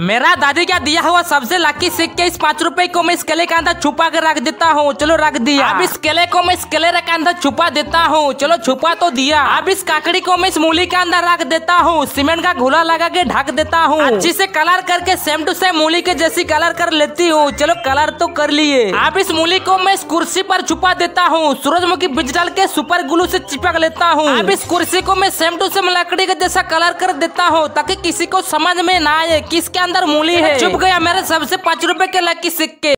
मेरा दादी क्या दिया हुआ सबसे लकी सिक्के के इस पाँच रुपए को मैं इस केले के अंदर छुपा कर रख देता हूँ चलो रख दिया हाँ। अब इस केले को मैं इस केले के अंदर छुपा देता हूँ चलो छुपा तो दिया अब इस काकड़ी को मैं इस मूली के अंदर रख देता हूँ सीमेंट का घोला लगा के ढक देता हूँ हाँ। अच्छी से कलर करके सेम टू सेम मूली के जैसी कलर कर लेती हूँ चलो कलर तो कर लिए अब इस मूली को मैं इस कुर्सी पर छुपा देता हूँ सूरजमुखी बीज डाल के सुपर ग्लू से चिपक लेता हूँ अब इस कुर्सी को मैं सेम टू सेम लकड़ी के जैसा कलर कर देता हूँ ताकि किसी को समझ में न आए किसके अंदर मूली है चुप गया मेरे सबसे पाँच रुपए के लकी सिक्के